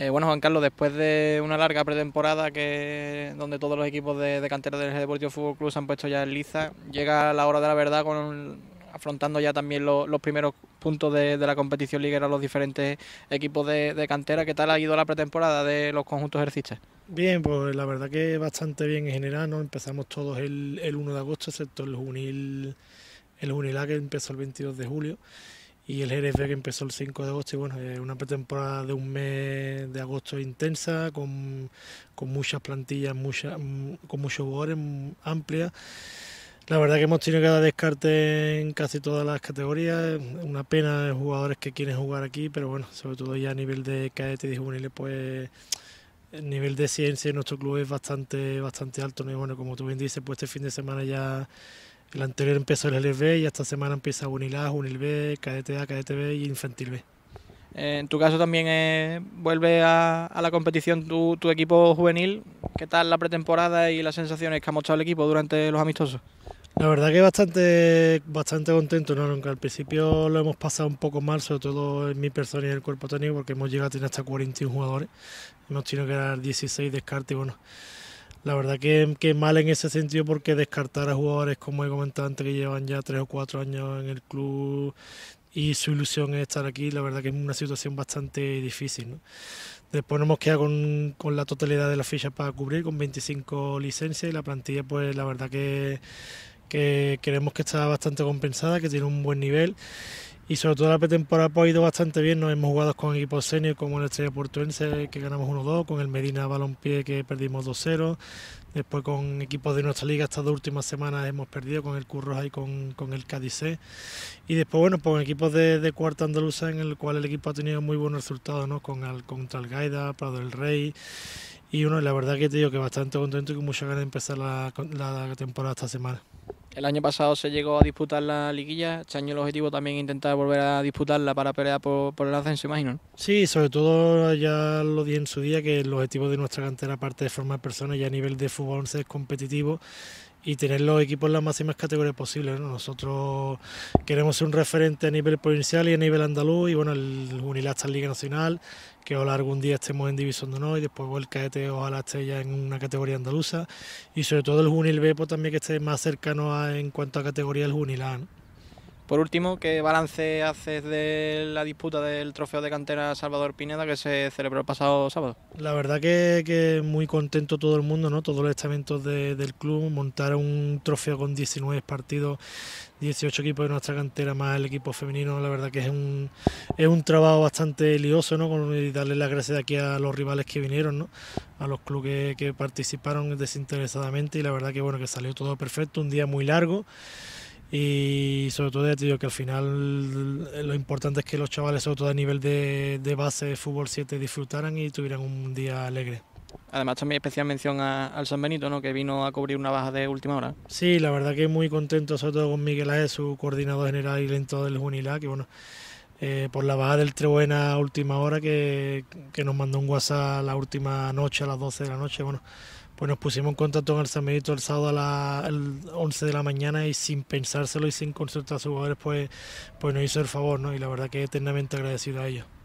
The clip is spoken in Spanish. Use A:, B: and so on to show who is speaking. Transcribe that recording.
A: Eh, bueno, Juan Carlos, después de una larga pretemporada que donde todos los equipos de, cantera del Deportivo Fútbol Club se han puesto ya en liza, llega la hora de la verdad con afrontando ya también los primeros puntos de, la competición a los diferentes equipos de, cantera. ¿Qué tal ha ido la pretemporada de los conjuntos ejercistas?
B: Bien, pues la verdad que bastante bien en general, ¿no? Empezamos todos el, el 1 de agosto, excepto el juvenil, el juvenil que empezó el 22 de julio y el Jerez que empezó el 5 de agosto y bueno, una pretemporada de un mes de agosto intensa, con, con muchas plantillas, mucha, mm, con muchos jugadores mm, amplia... La verdad que hemos tenido dar descarte en casi todas las categorías, una pena de jugadores que quieren jugar aquí, pero bueno, sobre todo ya a nivel de cadetes y juveniles, pues el nivel de ciencia en nuestro club es bastante, bastante alto. Y bueno, como tú bien dices, pues este fin de semana ya el anterior empezó el LB y esta semana empieza Unil Unilb, Cadete A, Cadete B y Infantil B.
A: Eh, en tu caso también eh, vuelve a, la competición tu, equipo juvenil. ¿Qué tal la pretemporada y las sensaciones que ha mostrado el equipo durante los amistosos?
B: La verdad que bastante, bastante contento, ¿no? aunque al principio lo hemos pasado un poco mal, sobre todo en mi persona y en el cuerpo técnico, porque hemos llegado a tener hasta 41 jugadores. Hemos tenido que dar 16 descartes y bueno, la verdad que, que, mal en ese sentido porque descartar a jugadores, como he comentado antes, que llevan ya tres o cuatro años en el club y su ilusión es estar aquí, la verdad que es una situación bastante difícil. Después nos hemos quedado con, la totalidad de las fichas para cubrir, con 25 licencias y la plantilla, pues la verdad que, que creemos que está bastante compensada, que tiene un buen nivel y sobre todo la pretemporada pues, ha ido bastante bien. Nos hemos jugado con equipos senior como el Estrella Portuense que ganamos 1-2, con el Medina Balompié que perdimos 2-0, después con equipos de nuestra liga estas dos últimas semanas hemos perdido con el Curroja y con, el Cádiz y después bueno con pues, equipos de, cuarta andaluza en el cual el equipo ha tenido muy buenos resultados ¿no? con al, contra el Gaida, Prado del Rey y uno la verdad que te digo que bastante contento y con mucha ganas de empezar la temporada esta semana.
A: El año pasado se llegó a disputar la liguilla, este año el objetivo también es intentar volver a disputarla para pelear por, el ascenso, imagino. ¿no?
B: Sí, sobre todo ya lo di en su día que el objetivo de nuestra cantera, aparte de formar personas y a nivel de fútbol 11 es competitivo y tener los equipos en las máximas categorías posibles. Nosotros queremos ser un referente a nivel provincial y a nivel andaluz y bueno, el Junilá está en Liga Nacional, que ojalá algún día estemos en División de Honor y después el o ojalá esté ya en una categoría andaluza y sobre todo el Junil pues, también que esté más cercano en cuanto a categoría el Junilá.
A: Por último, ¿qué balance haces de la disputa del trofeo de cantera Salvador Pineda que se celebró el pasado sábado?
B: La verdad que, muy contento todo el mundo, ¿no? Todos los estamentos del club montar un trofeo con 19 partidos, 18 equipos de nuestra cantera más el equipo femenino. La verdad que es un, es un trabajo bastante lioso, ¿no? Con, darle las gracias aquí a los rivales que vinieron, A los clubes que, participaron desinteresadamente y la verdad que bueno, que salió todo perfecto, un día muy largo y sobre todo te digo que al final lo importante es que los chavales, sobre todo a nivel de, de base fútbol 7, disfrutaran y tuvieran un día alegre.
A: Además también especial mención al San Benito, ¿no? que vino a cubrir una baja de última hora.
B: Sí, la verdad que muy contento, sobre todo con Miguel Aez, su coordinador general y lento del Junilá, que bueno, eh, por la baja del Trebuena última hora, que, que nos mandó un WhatsApp la última noche, a las 12 de la noche, bueno pues nos pusimos en contacto con el San el sábado a las 11 de la mañana y sin pensárselo y sin consultar a sus jugadores, pues, pues nos hizo el favor, ¿no? Y la verdad que eternamente agradecido a ellos.